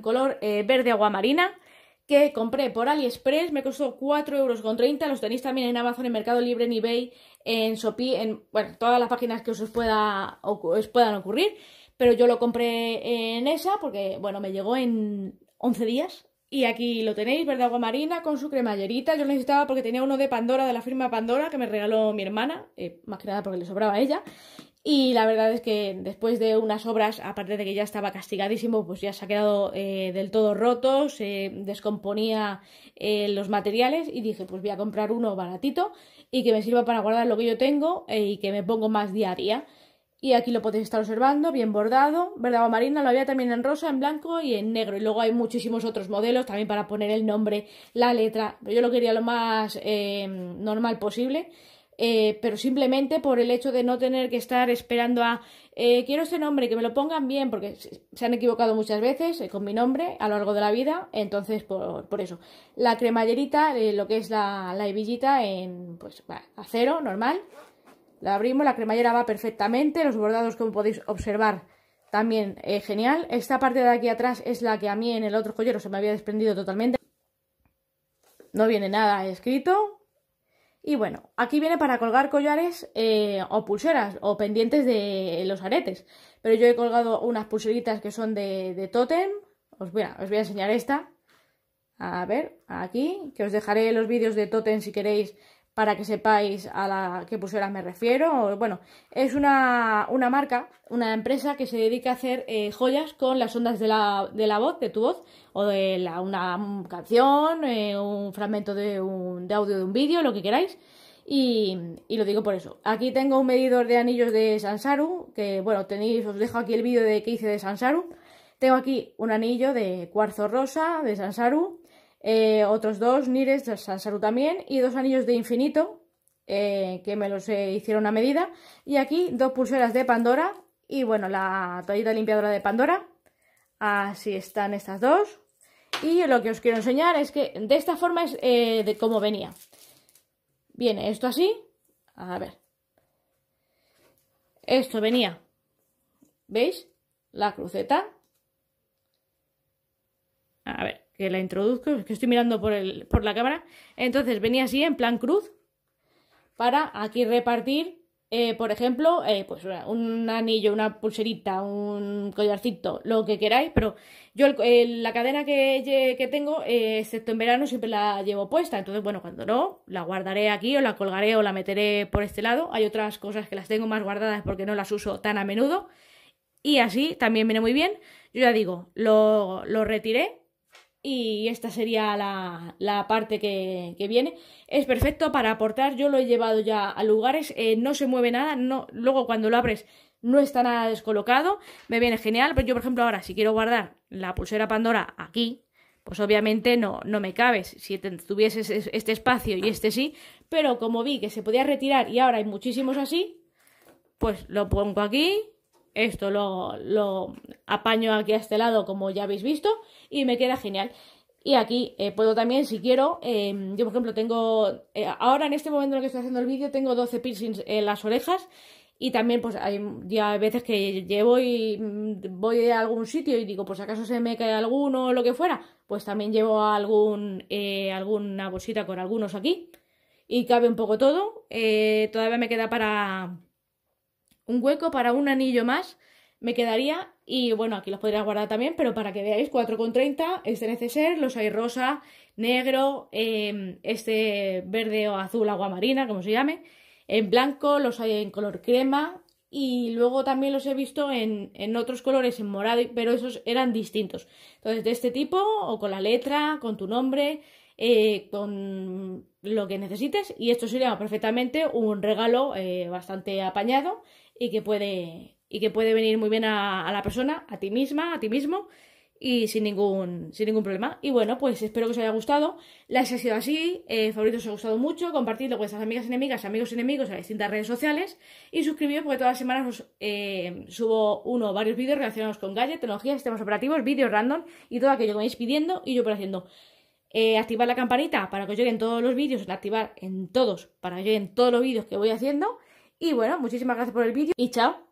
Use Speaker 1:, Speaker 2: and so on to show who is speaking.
Speaker 1: color eh, verde aguamarina que compré por AliExpress, me costó 4 euros, con los tenéis también en Amazon, en Mercado Libre, en eBay, en Shopee, en bueno, todas las páginas que os, pueda, os puedan ocurrir, pero yo lo compré en esa porque, bueno, me llegó en 11 días y aquí lo tenéis, verde agua marina con su cremallerita, yo lo necesitaba porque tenía uno de Pandora, de la firma Pandora, que me regaló mi hermana, eh, más que nada porque le sobraba a ella, y la verdad es que después de unas obras, aparte de que ya estaba castigadísimo, pues ya se ha quedado eh, del todo roto, se descomponía eh, los materiales y dije, pues voy a comprar uno baratito y que me sirva para guardar lo que yo tengo eh, y que me pongo más día a día. Y aquí lo podéis estar observando, bien bordado, verdad marina, lo había también en rosa, en blanco y en negro. Y luego hay muchísimos otros modelos también para poner el nombre, la letra. Yo lo quería lo más normal posible. Eh, pero simplemente por el hecho de no tener que estar esperando a eh, quiero este nombre, que me lo pongan bien, porque se han equivocado muchas veces eh, con mi nombre a lo largo de la vida, entonces por, eso. La cremallerita, lo que es la, la hebillita en pues acero normal, la abrimos, la cremallera va perfectamente, los bordados como podéis observar también genial. Esta parte de aquí atrás es la que a mí en el otro joyero se me había desprendido totalmente. No viene nada escrito, y bueno, aquí viene para colgar collares eh, o pulseras o pendientes de los aretes. Pero yo he colgado unas pulseritas que son de, de Totem. Os voy, a, os voy a enseñar esta. A ver, aquí, que os dejaré los vídeos de Totem si queréis para que sepáis a la que pusiera me refiero. Bueno, es una, marca, una empresa que se dedica a hacer eh, joyas con las ondas de la, voz, de tu voz, o de una canción, eh, un fragmento de, audio de un vídeo, lo que queráis. Y, lo digo por eso. Aquí tengo un medidor de anillos de Sansaru, que bueno, tenéis, os dejo aquí el vídeo de que hice de Sansaru. Tengo aquí un anillo de cuarzo rosa de Sansaru, eh, otros dos Nires de Sansaru también y dos anillos de infinito eh, que me los eh, hicieron a medida y aquí dos pulseras de Pandora y bueno la toallita limpiadora de Pandora así están estas dos y lo que os quiero enseñar es que de esta forma es de cómo venía viene esto así a ver esto venía ¿veis? la cruceta a ver que la introduzco, que estoy mirando por, por la cámara. Entonces venía así en plan cruz para aquí repartir, eh, por ejemplo, eh, pues un anillo, una pulserita, un collarcito, lo que queráis, pero yo la cadena que, tengo, eh, excepto en verano, siempre la llevo puesta. Entonces, bueno, cuando no, la guardaré aquí o la colgaré o la meteré por este lado. Hay otras cosas que las tengo más guardadas porque no las uso tan a menudo. Y así también viene muy bien. Yo ya digo, lo, lo retiré y esta sería la, la parte que, que, viene. Es perfecto para aportar, yo lo he llevado ya a lugares, eh, no se mueve nada, no, luego cuando lo abres no está nada descolocado, me viene genial, pero yo por ejemplo ahora si quiero guardar la pulsera Pandora aquí, pues obviamente no, no me cabes, si tuvieses este espacio y este sí, pero como vi que se podía retirar y ahora hay muchísimos así, pues lo pongo aquí esto lo, lo apaño aquí a este lado como ya habéis visto y me queda genial. Y aquí eh, puedo también, si quiero, em, yo por ejemplo tengo, eh, ahora en este momento en el que estoy haciendo el vídeo, tengo 12 piercings en las orejas y también pues hay veces que llevo y mm, voy a algún sitio y digo, pues acaso se me cae alguno o lo que fuera, pues también llevo algún, eh, alguna bolsita con algunos aquí y cabe un poco todo. todavía me queda para un hueco para un anillo más me quedaría y bueno, aquí los podría guardar también, pero para que veáis, 4,30 este neceser, los hay rosa, negro, em, este verde o azul agua marina, como se llame, en blanco, los hay en color crema y luego también los he visto en, en otros colores, en morado, pero esos eran distintos. Entonces, de este tipo, o con la letra, con tu nombre, eh, con lo que necesites y esto sería perfectamente un regalo eh, bastante apañado y que puede, y que puede venir muy bien a, la persona, a ti misma, a ti mismo y sin ningún, sin ningún problema. Y bueno, pues espero que os haya gustado. La ha sido así, eh, favorito, favoritos os ha gustado mucho, compartidlo con vuestras amigas y enemigas, amigos y enemigos en las distintas redes sociales y suscribíos porque todas las semanas os eh, subo uno o varios vídeos relacionados con gadgets, tecnología, sistemas operativos, vídeos random y todo aquello que me vais pidiendo y yo por haciendo. Eh, activar la campanita para que os lleguen todos los vídeos, activar en todos, para que lleguen todos los vídeos que voy haciendo y bueno, muchísimas gracias por el vídeo y chao.